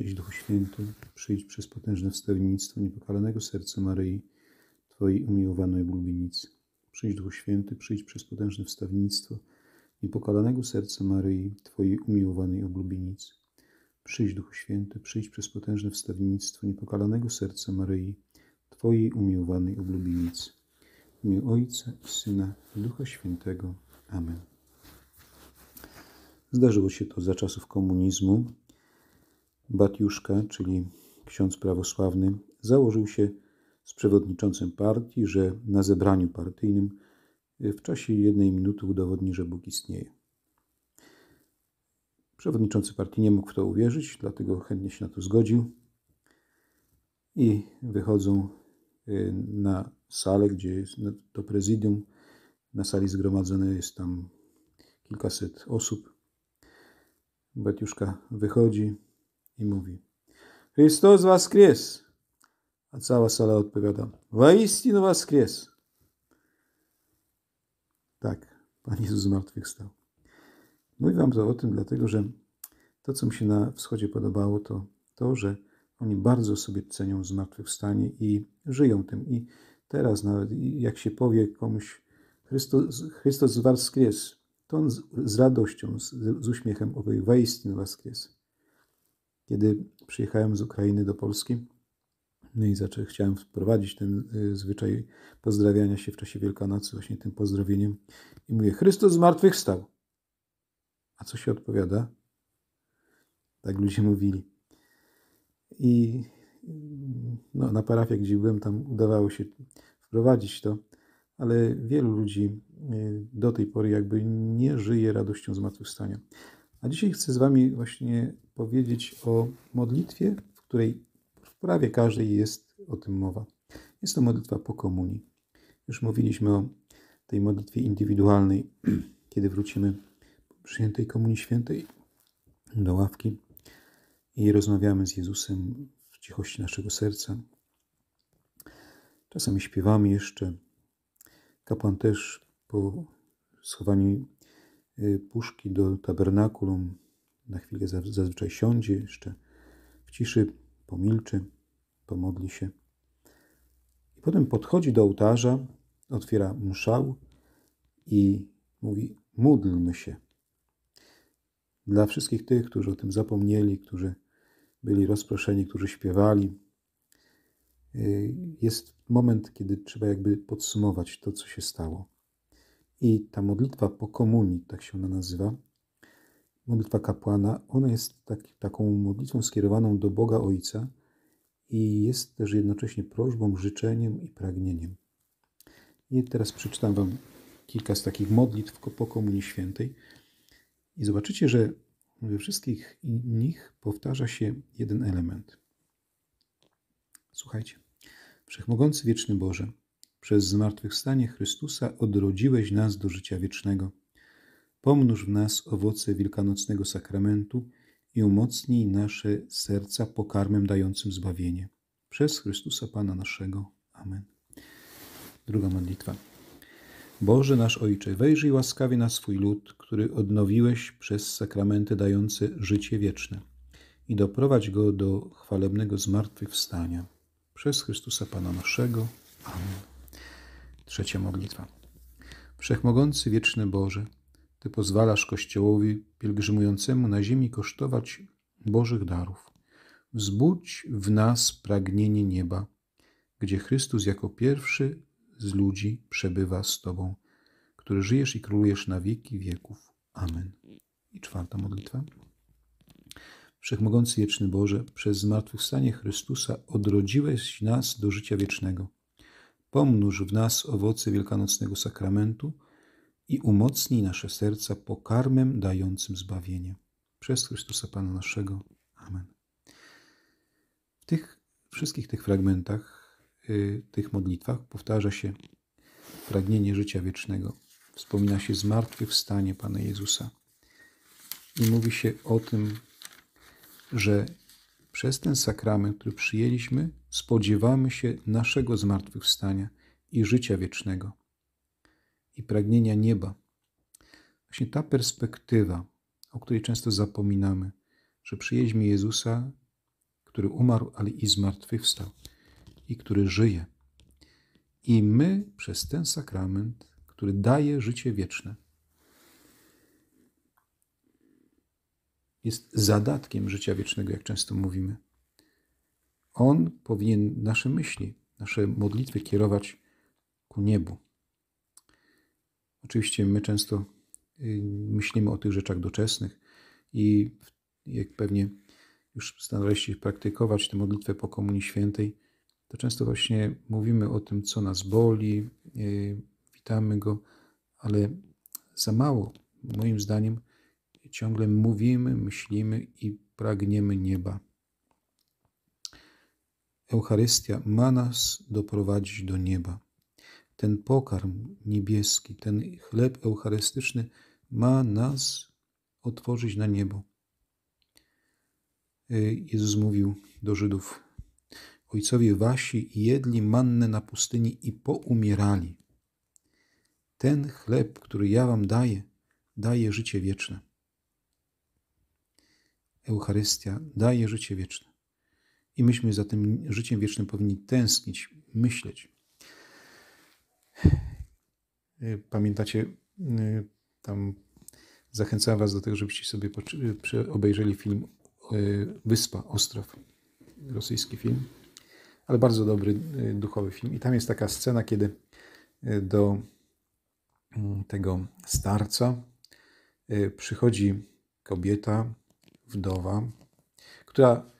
Przyjdź Duchu Święty, przyjdź przez potężne wstawiennictwo niepokalanego serca Maryi, Twojej umiłowanej oblubinicy. Przyjdź Duchu Święty, przyjdź przez potężne wstawiennictwo niepokalanego serca Maryi, Twojej umiłowanej oblubienicy. Przyjdź Duchu Święty, przyjdź przez potężne wstawnictwo niepokalanego serca Maryi, Twojej umiłowanej oblubienicy. W imię Ojca i Syna i Ducha Świętego. Amen. Zdarzyło się to za czasów komunizmu, Batiuszka, czyli ksiądz prawosławny, założył się z przewodniczącym partii, że na zebraniu partyjnym e, w czasie jednej minuty udowodni, że Bóg istnieje. Przewodniczący partii nie mógł w to uwierzyć, dlatego chętnie się na to zgodził. I wychodzą e, na salę, gdzie jest to prezydium. Na sali zgromadzone jest tam kilkaset osób. Batiuszka wychodzi, i mówi: Chrystus waskries! A cała sala odpowiada: Waistinu waskries! Tak, Pan Jezus zmartwychwstał. Mówię Wam to o tym, dlatego że to, co mi się na wschodzie podobało, to to, że oni bardzo sobie cenią zmartwychwstanie i żyją tym. I teraz nawet, jak się powie komuś Chrystus, Chrystus waskries, to on z, z radością, z, z uśmiechem opowie, waistinu waskries kiedy przyjechałem z Ukrainy do Polski. No i zacząłem, chciałem wprowadzić ten y, zwyczaj pozdrawiania się w czasie Wielkanocy właśnie tym pozdrowieniem. I mówię, Chrystus zmartwychwstał. A co się odpowiada? Tak ludzie mówili. I no, na parafiach, gdzie byłem, tam udawało się wprowadzić to, ale wielu ludzi y, do tej pory jakby nie żyje radością zmartwychwstania. A dzisiaj chcę z Wami właśnie powiedzieć o modlitwie, w której w prawie każdej jest o tym mowa. Jest to modlitwa po komunii. Już mówiliśmy o tej modlitwie indywidualnej, kiedy wrócimy po przyjętej Komunii Świętej do ławki i rozmawiamy z Jezusem w cichości naszego serca. Czasami śpiewamy jeszcze. Kapłan też po schowaniu Y, puszki do tabernakulum. Na chwilę zazwyczaj siądzie jeszcze w ciszy, pomilczy, pomodli się. I potem podchodzi do ołtarza, otwiera mszał i mówi: Módlmy się. Dla wszystkich tych, którzy o tym zapomnieli, którzy byli rozproszeni, którzy śpiewali, y, jest moment, kiedy trzeba jakby podsumować to, co się stało. I ta modlitwa po komunii, tak się ona nazywa, modlitwa kapłana, ona jest tak, taką modlitwą skierowaną do Boga Ojca i jest też jednocześnie prośbą, życzeniem i pragnieniem. I teraz przeczytam Wam kilka z takich modlitw po Komunii Świętej i zobaczycie, że we wszystkich nich powtarza się jeden element. Słuchajcie. Wszechmogący Wieczny Boże, przez zmartwychwstanie Chrystusa odrodziłeś nas do życia wiecznego. Pomnóż w nas owoce wielkanocnego sakramentu i umocnij nasze serca pokarmem dającym zbawienie. Przez Chrystusa Pana naszego. Amen. Druga modlitwa. Boże nasz Ojcze, wejrzyj łaskawie na swój lud, który odnowiłeś przez sakramenty dające życie wieczne i doprowadź go do chwalebnego zmartwychwstania. Przez Chrystusa Pana naszego. Amen. Trzecia modlitwa. Wszechmogący wieczny Boże, Ty pozwalasz Kościołowi pielgrzymującemu na ziemi kosztować Bożych darów. Wzbudź w nas pragnienie nieba, gdzie Chrystus jako pierwszy z ludzi przebywa z Tobą, który żyjesz i królujesz na wieki wieków. Amen. I czwarta modlitwa. Wszechmogący wieczny Boże, przez zmartwychwstanie Chrystusa odrodziłeś nas do życia wiecznego – pomnóż w nas owoce wielkanocnego sakramentu i umocnij nasze serca pokarmem dającym zbawienie. Przez Chrystusa Pana naszego. Amen. W tych wszystkich tych fragmentach, y, tych modlitwach powtarza się pragnienie życia wiecznego. Wspomina się zmartwychwstanie Pana Jezusa. I mówi się o tym, że przez ten sakrament, który przyjęliśmy, spodziewamy się naszego zmartwychwstania i życia wiecznego i pragnienia nieba. Właśnie ta perspektywa, o której często zapominamy, że przyjęliśmy Jezusa, który umarł, ale i zmartwychwstał i który żyje. I my przez ten sakrament, który daje życie wieczne, jest zadatkiem życia wiecznego, jak często mówimy. On powinien nasze myśli, nasze modlitwy kierować ku niebu. Oczywiście my często y, myślimy o tych rzeczach doczesnych i jak pewnie już staraliście się praktykować tę modlitwę po Komunii Świętej, to często właśnie mówimy o tym, co nas boli, y, witamy Go, ale za mało, moim zdaniem, ciągle mówimy, myślimy i pragniemy nieba. Eucharystia ma nas doprowadzić do nieba. Ten pokarm niebieski, ten chleb eucharystyczny ma nas otworzyć na niebo. E, Jezus mówił do Żydów: Ojcowie wasi jedli mannę na pustyni i poumierali. Ten chleb, który ja wam daję, daje życie wieczne. Eucharystia daje życie wieczne. I myśmy za tym życiem wiecznym powinni tęsknić, myśleć. Pamiętacie, y, tam zachęcam Was do tego, żebyście sobie obejrzeli film y, Wyspa, Ostrow, rosyjski film, ale bardzo dobry y, duchowy film. I tam jest taka scena, kiedy do mm, tego starca przychodzi kobieta wdowa, która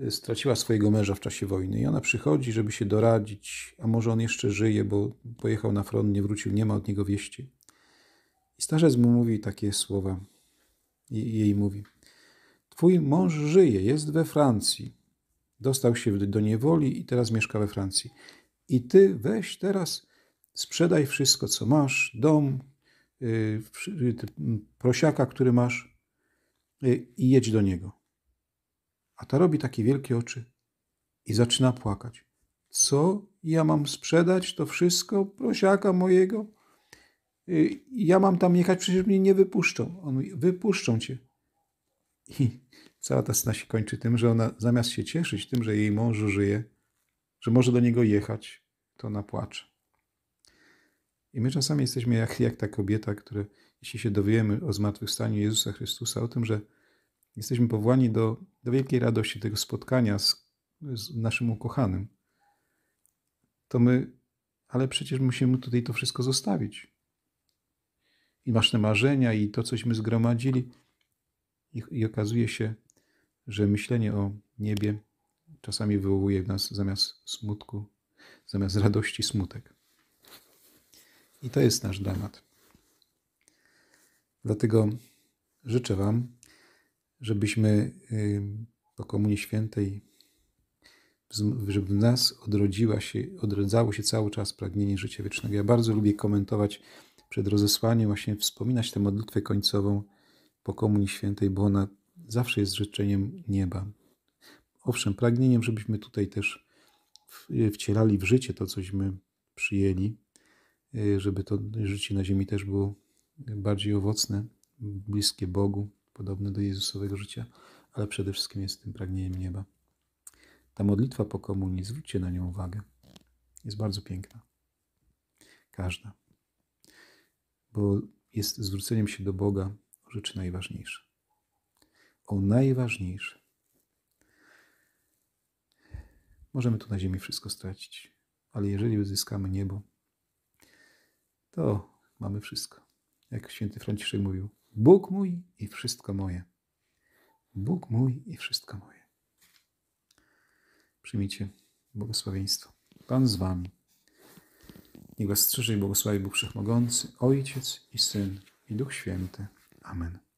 e, straciła swojego męża w czasie wojny i ona przychodzi, żeby się doradzić, a może on jeszcze żyje, bo pojechał na front, nie wrócił, nie ma od niego wieści. I starzec mu mówi takie słowa. I jej mówi: Twój mąż żyje, jest we Francji. Dostał się do niewoli i teraz mieszka we Francji. I ty weź teraz, sprzedaj wszystko, co masz, dom, y, y, prosiaka, który masz, Y, i jedź do niego. A ta robi takie wielkie oczy i zaczyna płakać. Co ja mam sprzedać to wszystko prosiaka mojego? Y, ja mam tam jechać, przecież mnie nie wypuszczą. On mówi, wypuszczą cię. I cała ta scena się kończy tym, że ona zamiast się cieszyć tym, że jej mążu żyje, że może do niego jechać, to ona płacze. I my czasami jesteśmy jak, jak ta kobieta, która jeśli się dowiemy o zmartwychwstaniu Jezusa Chrystusa, o tym, że jesteśmy powołani do, do wielkiej radości tego spotkania z, z naszym ukochanym, to my, ale przecież musimy tutaj to wszystko zostawić. I nasze marzenia, i to, cośmy zgromadzili, i, i okazuje się, że myślenie o niebie czasami wywołuje w nas zamiast smutku, zamiast radości smutek. I to jest nasz dramat. Dlatego życzę Wam, żebyśmy y, po Komunii Świętej, żeby w nas odrodziła się, odrodzało się cały czas pragnienie życia wiecznego. Ja bardzo lubię komentować przed rozesłaniem, właśnie wspominać tę modlitwę końcową po Komunii Świętej, bo ona zawsze jest życzeniem nieba. Owszem, pragnieniem, żebyśmy tutaj też wcielali w życie to, cośmy przyjęli, y, żeby to życie na ziemi też było bardziej owocne, bliskie Bogu, podobne do Jezusowego życia, ale przede wszystkim jest tym pragnieniem nieba. Ta modlitwa po komunii, zwróćcie na nią uwagę, jest bardzo piękna. Każda. Bo jest zwróceniem się do Boga o rzeczy najważniejsze. O najważniejsze. Możemy tu na ziemi wszystko stracić, ale jeżeli uzyskamy niebo, to mamy wszystko jak święty Franciszek mówił, Bóg mój i wszystko moje. Bóg mój i wszystko moje. Przyjmijcie błogosławieństwo. Pan z wami. Niech was strzeże i błogosławi Bóg Wszechmogący, Ojciec i Syn i Duch Święty. Amen.